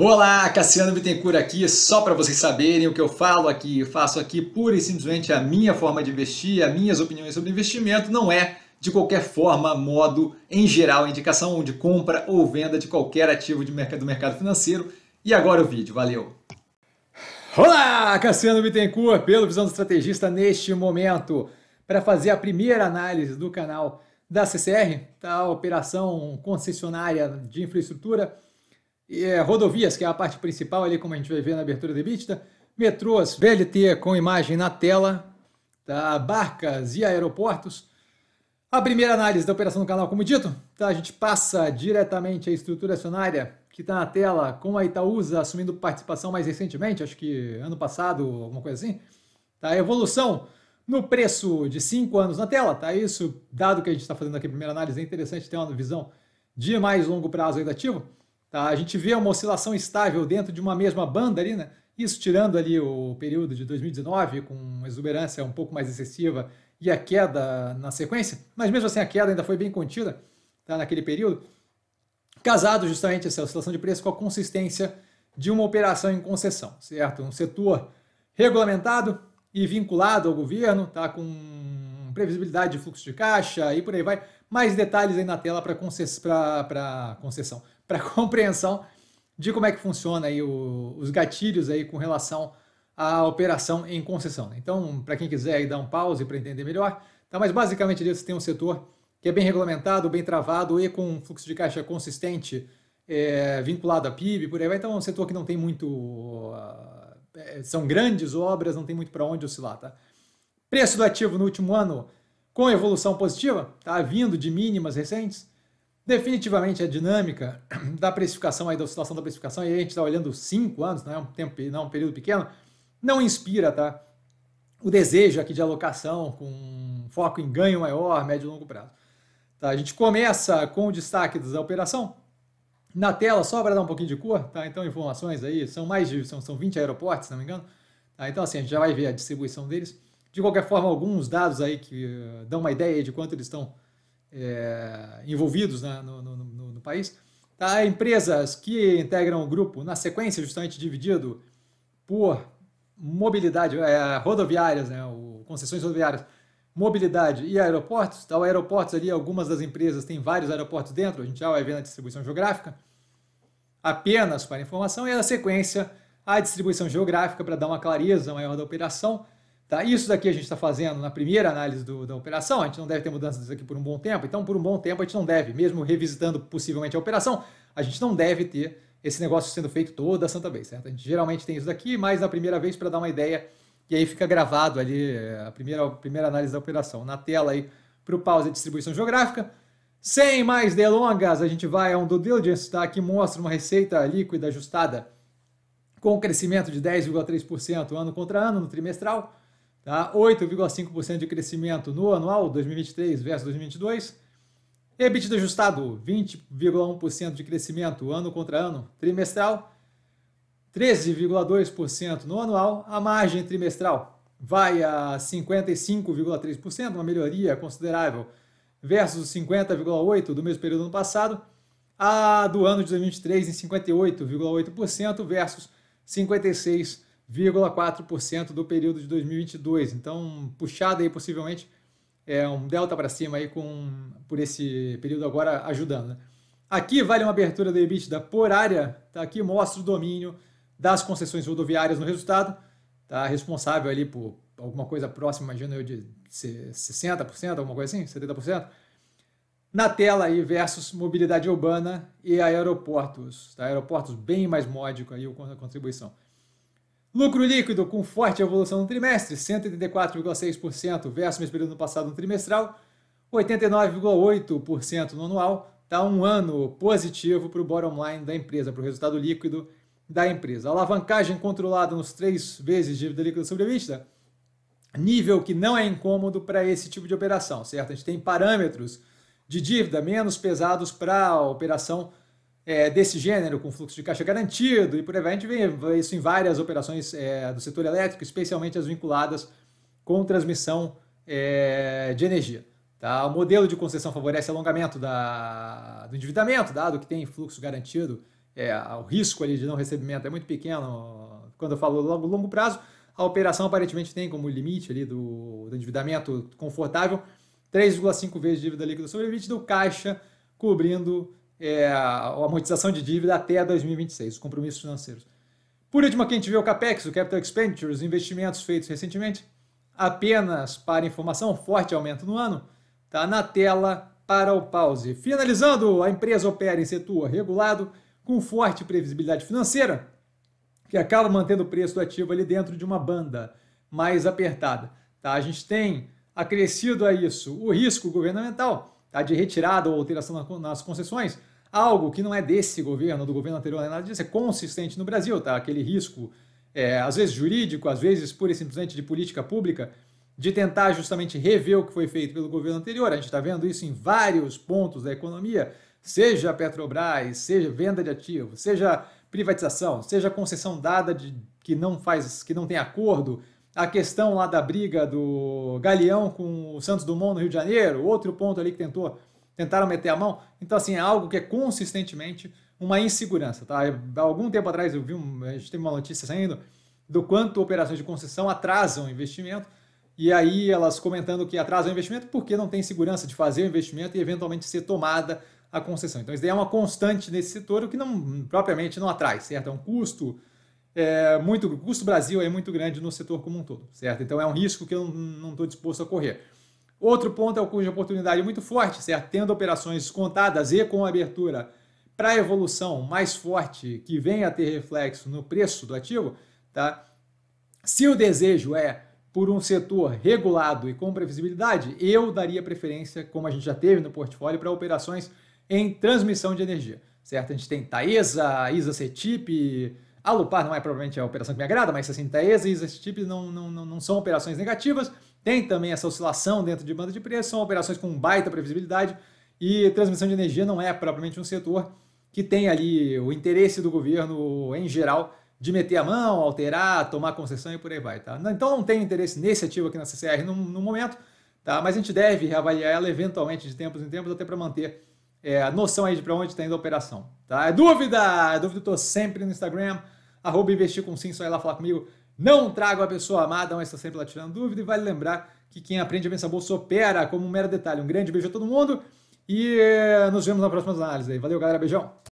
Olá, Cassiano Bittencourt aqui, só para vocês saberem o que eu falo aqui, eu faço aqui pura e simplesmente a minha forma de investir, as minhas opiniões sobre investimento, não é de qualquer forma, modo, em geral, indicação de compra ou venda de qualquer ativo de mercado, do mercado financeiro. E agora o vídeo, valeu! Olá, Cassiano Bittencourt, pelo Visão do Estrategista neste momento, para fazer a primeira análise do canal da CCR, da tá? operação concessionária de infraestrutura, é, rodovias, que é a parte principal ali, como a gente vai ver na abertura do EBITDA, metrôs, VLT com imagem na tela, tá? barcas e aeroportos. A primeira análise da operação do canal, como dito, tá? a gente passa diretamente a estrutura acionária que está na tela com a Itaúsa assumindo participação mais recentemente, acho que ano passado, alguma coisa assim. Tá? A evolução no preço de 5 anos na tela, tá? Isso, dado que a gente está fazendo aqui a primeira análise, é interessante ter uma visão de mais longo prazo ainda do ativo. Tá? A gente vê uma oscilação estável dentro de uma mesma banda ali, né? Isso tirando ali o período de 2019, com exuberância um pouco mais excessiva e a queda na sequência, mas mesmo assim a queda ainda foi bem contida tá, naquele período, casado justamente essa oscilação de preço com a consistência de uma operação em concessão, certo? Um setor regulamentado e vinculado ao governo, tá? com previsibilidade de fluxo de caixa e por aí vai. Mais detalhes aí na tela para concess... concessão para compreensão de como é que funciona aí o, os gatilhos aí com relação à operação em concessão. Né? Então, para quem quiser aí dar um pause para entender melhor, tá? mas basicamente você tem um setor que é bem regulamentado, bem travado e com um fluxo de caixa consistente é, vinculado à PIB, por aí vai. Então, é um setor que não tem muito... Ah, é, são grandes obras, não tem muito para onde oscilar. Tá? Preço do ativo no último ano com evolução positiva, tá? vindo de mínimas recentes, Definitivamente a dinâmica da precificação, aí, da oscilação da precificação, e a gente está olhando cinco anos, não né, é um tempo, não é um período pequeno, não inspira tá? o desejo aqui de alocação com foco em ganho maior, médio e longo prazo. Tá? A gente começa com o destaque da operação. Na tela, só para dar um pouquinho de cor, tá? então informações aí, são mais de são, são 20 aeroportos, se não me engano. Tá? Então assim, a gente já vai ver a distribuição deles. De qualquer forma, alguns dados aí que uh, dão uma ideia de quanto eles estão é, envolvidos né, no, no, no, no, país. Tá? Empresas que integram o grupo na sequência, justamente dividido por mobilidade, é, rodoviárias, né, o, concessões rodoviárias, mobilidade e aeroportos. Tá? aeroportos ali, algumas das empresas têm vários aeroportos dentro, a gente já vai ver na distribuição geográfica. Apenas para informação, e na sequência a distribuição geográfica para dar uma clareza maior da operação Tá? Isso daqui a gente está fazendo na primeira análise do, da operação, a gente não deve ter mudanças disso aqui por um bom tempo, então por um bom tempo a gente não deve, mesmo revisitando possivelmente a operação, a gente não deve ter esse negócio sendo feito toda a santa vez, certo? A gente geralmente tem isso daqui, mas na primeira vez para dar uma ideia, e aí fica gravado ali eh, a primeira, a primeira análise da operação. Na tela aí para o pause de distribuição geográfica. Sem mais delongas, a gente vai a um do diligence, tá? Que mostra uma receita líquida ajustada com crescimento de 10,3% ano contra ano no trimestral tá? 8,5% de crescimento no anual 2023 versus 2022. EBITDA ajustado, 20,1% de crescimento ano contra ano trimestral, 13,2% no anual. A margem trimestral vai a 55,3%, uma melhoria considerável, versus 50,8% do mesmo período do ano passado. A do ano de 2023 em 58,8% versus 56,8% 0,4% do período de 2022. Então, puxada aí possivelmente é um delta para cima aí com por esse período agora ajudando. Né? Aqui vale uma abertura do EBITDA por área, tá? Aqui mostra o domínio das concessões rodoviárias no resultado, tá? Responsável ali por alguma coisa próxima, imagino eu, de 60%, alguma coisa assim, 70%. Na tela aí versus mobilidade urbana e aeroportos, tá? Aeroportos bem mais módico aí a contribuição. Lucro líquido com forte evolução no trimestre, 184,6% versus mesmo período passado no trimestral, 89,8% no anual. Está um ano positivo para o bottom line da empresa, para o resultado líquido da empresa. alavancagem controlada nos três vezes dívida líquida sobre vista, nível que não é incômodo para esse tipo de operação, certo? A gente tem parâmetros de dívida menos pesados para a operação é, desse gênero, com fluxo de caixa garantido e por aí vai. A gente vê isso em várias operações é, do setor elétrico, especialmente as vinculadas com transmissão é, de energia. Tá? O modelo de concessão favorece alongamento da, do endividamento, dado que tem fluxo garantido, é, o risco ali de não recebimento é muito pequeno quando eu falo longo, longo prazo. A operação aparentemente tem como limite ali do, do endividamento confortável 3,5 vezes dívida líquida sobre limite do caixa cobrindo é, a amortização de dívida até 2026, os compromissos financeiros. Por último, aqui a gente vê o CAPEX, o Capital Expenditures, investimentos feitos recentemente. Apenas para informação, forte aumento no ano. Está na tela para o pause. Finalizando, a empresa opera em setor regulado, com forte previsibilidade financeira, que acaba mantendo o preço do ativo ali dentro de uma banda mais apertada. Tá? A gente tem acrescido a isso o risco governamental tá? de retirada ou alteração nas concessões, algo que não é desse governo, do governo anterior, é nada disso, é consistente no Brasil, tá? Aquele risco, é, às vezes jurídico, às vezes pura e simplesmente de política pública, de tentar justamente rever o que foi feito pelo governo anterior. A gente está vendo isso em vários pontos da economia, seja Petrobras, seja venda de ativos, seja privatização, seja concessão dada de, que não faz, que não tem acordo, a questão lá da briga do Galeão com o Santos Dumont no Rio de Janeiro, outro ponto ali que tentou tentaram meter a mão. Então, assim, é algo que é consistentemente uma insegurança, tá? Há algum tempo atrás eu vi, um, a gente teve uma notícia saindo do quanto operações de concessão atrasam o investimento, e aí elas comentando que atrasam o investimento porque não tem segurança de fazer o investimento e eventualmente ser tomada a concessão. Então, isso daí é uma constante nesse setor, o que não propriamente não atrai, certo? É um custo é, muito, o custo Brasil é muito grande no setor como um todo, certo? Então, é um risco que eu não estou disposto a correr. Outro ponto é o cujo oportunidade é muito forte, certo? Tendo operações contadas e com abertura para evolução mais forte que venha a ter reflexo no preço do ativo, tá? Se o desejo é por um setor regulado e com previsibilidade, eu daria preferência, como a gente já teve no portfólio, para operações em transmissão de energia, certo? A gente tem Taesa, Isa Cetip, Alupar não é provavelmente a operação que me agrada, mas assim, Taesa e Isa Cetip não, não, não, não são operações negativas, tem também essa oscilação dentro de banda de preço, são operações com baita previsibilidade e transmissão de energia não é propriamente um setor que tem ali o interesse do governo em geral de meter a mão, alterar, tomar concessão e por aí vai, tá? Então não tem interesse nesse ativo aqui na CCR no, no momento, tá? Mas a gente deve reavaliar ela eventualmente de tempos em tempos até para manter é, a noção aí de para onde está indo a operação, tá? É dúvida, é dúvida, eu sempre no Instagram, arroba investir com sim, só ir lá falar comigo. Não trago a pessoa amada, mas está sempre lá tirando dúvida. E vale lembrar que quem aprende a pensar bolsa opera como um mero detalhe. Um grande beijo a todo mundo e eh, nos vemos na próxima análise. Valeu, galera. Beijão.